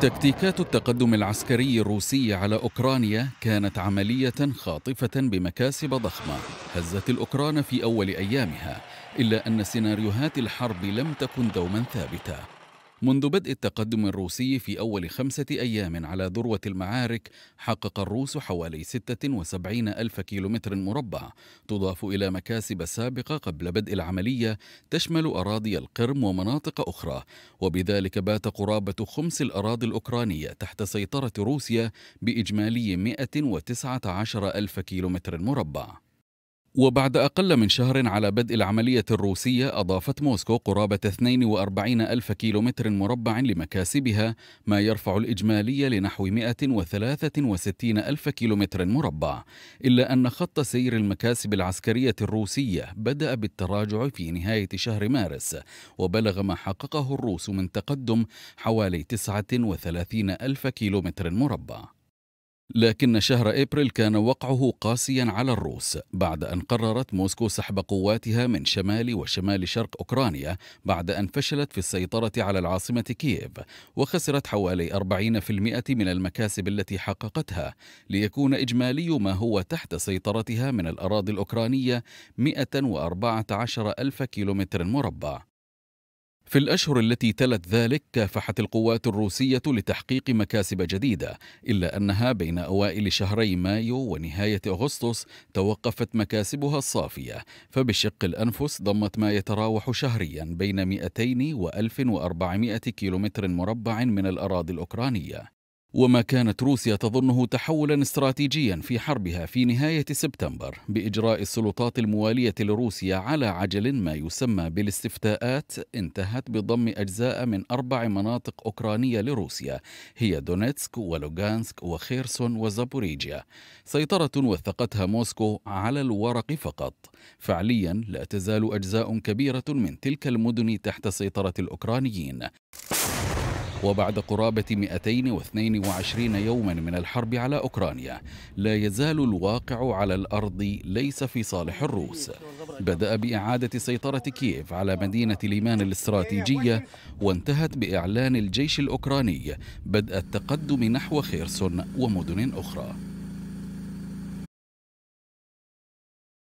تكتيكات التقدم العسكري الروسي على أوكرانيا كانت عملية خاطفة بمكاسب ضخمة هزت الأوكران في أول أيامها إلا أن سيناريوهات الحرب لم تكن دوما ثابتة منذ بدء التقدم الروسي في أول خمسة أيام على ذروة المعارك حقق الروس حوالي 76 ألف كيلومتر مربع تضاف إلى مكاسب سابقة قبل بدء العملية تشمل أراضي القرم ومناطق أخرى وبذلك بات قرابة خمس الأراضي الأوكرانية تحت سيطرة روسيا بإجمالي 119 ألف كيلومتر مربع وبعد أقل من شهر على بدء العملية الروسية أضافت موسكو قرابة 42 ألف كيلومتر مربع لمكاسبها ما يرفع الإجمالية لنحو 163 ألف كيلومتر مربع إلا أن خط سير المكاسب العسكرية الروسية بدأ بالتراجع في نهاية شهر مارس وبلغ ما حققه الروس من تقدم حوالي 39 ألف كيلومتر مربع لكن شهر ابريل كان وقعه قاسيا على الروس بعد ان قررت موسكو سحب قواتها من شمال وشمال شرق اوكرانيا بعد ان فشلت في السيطره على العاصمه كييف وخسرت حوالي 40% من المكاسب التي حققتها ليكون اجمالي ما هو تحت سيطرتها من الاراضي الاوكرانيه 114 الف كيلومتر مربع في الأشهر التي تلت ذلك كافحت القوات الروسية لتحقيق مكاسب جديدة إلا أنها بين أوائل شهري مايو ونهاية أغسطس توقفت مكاسبها الصافية فبشق الأنفس ضمت ما يتراوح شهريا بين 200 و 1400 كيلومتر مربع من الأراضي الأوكرانية وما كانت روسيا تظنه تحولا استراتيجيا في حربها في نهاية سبتمبر بإجراء السلطات الموالية لروسيا على عجل ما يسمى بالاستفتاءات انتهت بضم أجزاء من أربع مناطق أوكرانية لروسيا هي دونيتسك ولوغانسك وخيرسون وزابوريجيا سيطرة وثقتها موسكو على الورق فقط فعليا لا تزال أجزاء كبيرة من تلك المدن تحت سيطرة الأوكرانيين وبعد قرابة 222 يوما من الحرب على أوكرانيا لا يزال الواقع على الأرض ليس في صالح الروس بدأ بإعادة سيطرة كييف على مدينة ليمان الاستراتيجية وانتهت بإعلان الجيش الأوكراني بدء التقدم نحو خيرسون ومدن أخرى